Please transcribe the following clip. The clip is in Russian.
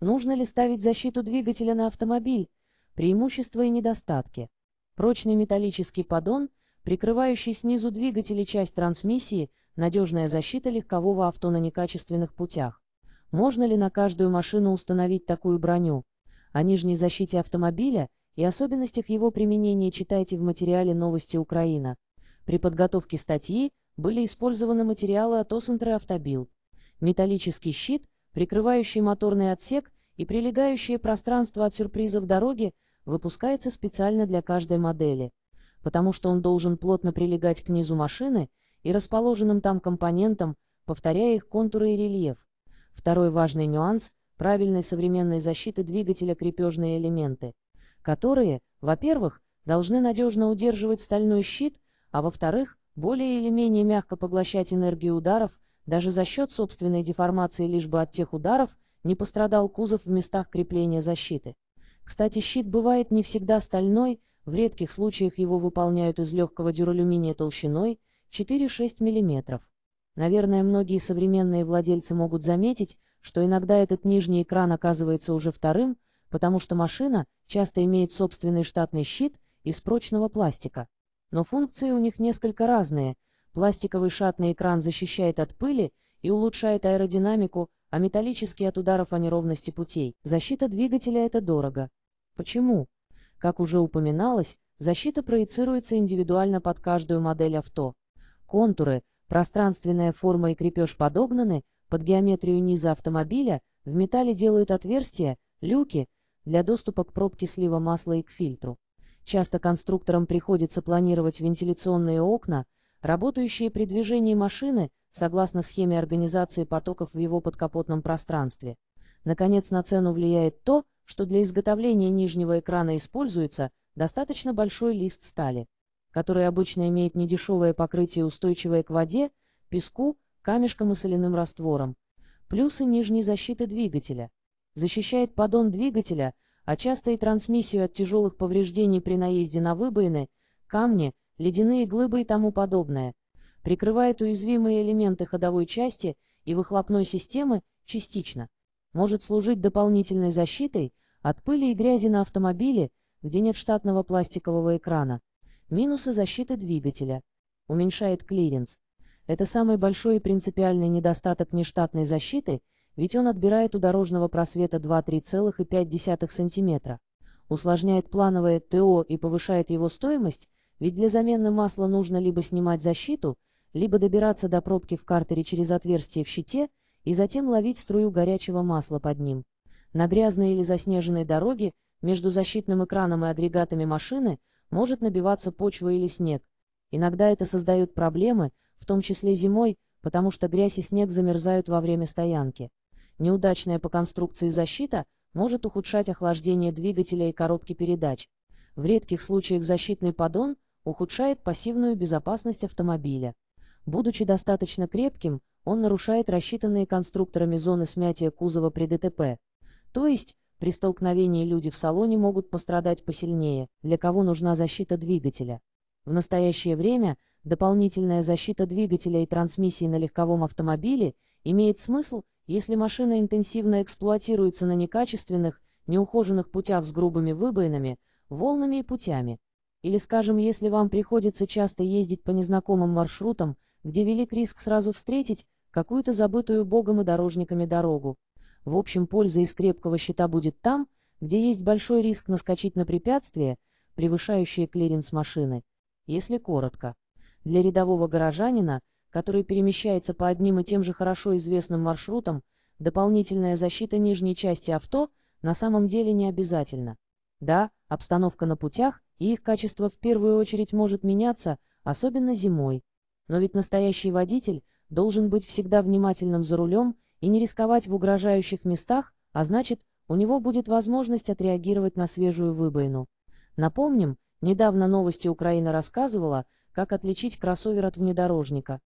Нужно ли ставить защиту двигателя на автомобиль? Преимущества и недостатки. Прочный металлический поддон, прикрывающий снизу двигателя часть трансмиссии, надежная защита легкового авто на некачественных путях. Можно ли на каждую машину установить такую броню? О нижней защите автомобиля и особенностях его применения читайте в материале «Новости Украина». При подготовке статьи были использованы материалы от Осентра «Автобилд». Металлический щит – прикрывающий моторный отсек и прилегающее пространство от сюрпризов дороги, выпускается специально для каждой модели, потому что он должен плотно прилегать к низу машины и расположенным там компонентам, повторяя их контуры и рельеф. Второй важный нюанс – правильной современной защиты двигателя крепежные элементы, которые, во-первых, должны надежно удерживать стальной щит, а во-вторых, более или менее мягко поглощать энергию ударов, даже за счет собственной деформации лишь бы от тех ударов не пострадал кузов в местах крепления защиты. Кстати, щит бывает не всегда стальной, в редких случаях его выполняют из легкого дюралюминия толщиной 4-6 мм. Наверное, многие современные владельцы могут заметить, что иногда этот нижний экран оказывается уже вторым, потому что машина часто имеет собственный штатный щит из прочного пластика. Но функции у них несколько разные – Пластиковый шатный экран защищает от пыли и улучшает аэродинамику, а металлический от ударов о неровности путей. Защита двигателя – это дорого. Почему? Как уже упоминалось, защита проецируется индивидуально под каждую модель авто. Контуры, пространственная форма и крепеж подогнаны под геометрию низа автомобиля, в металле делают отверстия, люки, для доступа к пробке слива масла и к фильтру. Часто конструкторам приходится планировать вентиляционные окна, Работающие при движении машины, согласно схеме организации потоков в его подкапотном пространстве. Наконец, на цену влияет то, что для изготовления нижнего экрана используется достаточно большой лист стали, который обычно имеет недешевое покрытие, устойчивое к воде, песку, камешкам и соляным растворам. Плюсы нижней защиты двигателя. Защищает поддон двигателя, а часто и трансмиссию от тяжелых повреждений при наезде на выбоины, камни, ледяные глыбы и тому подобное, прикрывает уязвимые элементы ходовой части и выхлопной системы частично, может служить дополнительной защитой от пыли и грязи на автомобиле, где нет штатного пластикового экрана. Минусы защиты двигателя. Уменьшает клиренс. Это самый большой и принципиальный недостаток нештатной защиты, ведь он отбирает у дорожного просвета 2-3,5 см. Усложняет плановое ТО и повышает его стоимость, ведь для замены масла нужно либо снимать защиту, либо добираться до пробки в картере через отверстие в щите и затем ловить струю горячего масла под ним. На грязной или заснеженной дороге между защитным экраном и агрегатами машины может набиваться почва или снег. Иногда это создает проблемы, в том числе зимой, потому что грязь и снег замерзают во время стоянки. Неудачная по конструкции защита может ухудшать охлаждение двигателя и коробки передач. В редких случаях защитный поддон – ухудшает пассивную безопасность автомобиля. Будучи достаточно крепким, он нарушает рассчитанные конструкторами зоны смятия кузова при ДТП. То есть, при столкновении люди в салоне могут пострадать посильнее, для кого нужна защита двигателя. В настоящее время дополнительная защита двигателя и трансмиссии на легковом автомобиле имеет смысл, если машина интенсивно эксплуатируется на некачественных, неухоженных путях с грубыми выбоинами, волнами и путями, или, скажем, если вам приходится часто ездить по незнакомым маршрутам, где велик риск сразу встретить какую-то забытую богом и дорожниками дорогу. В общем, польза из крепкого щита будет там, где есть большой риск наскочить на препятствие, превышающее клиренс машины. Если коротко, для рядового горожанина, который перемещается по одним и тем же хорошо известным маршрутам, дополнительная защита нижней части авто на самом деле не обязательна. Да, обстановка на путях – и их качество в первую очередь может меняться, особенно зимой. Но ведь настоящий водитель должен быть всегда внимательным за рулем и не рисковать в угрожающих местах, а значит, у него будет возможность отреагировать на свежую выбоину. Напомним, недавно новости Украина рассказывала, как отличить кроссовер от внедорожника.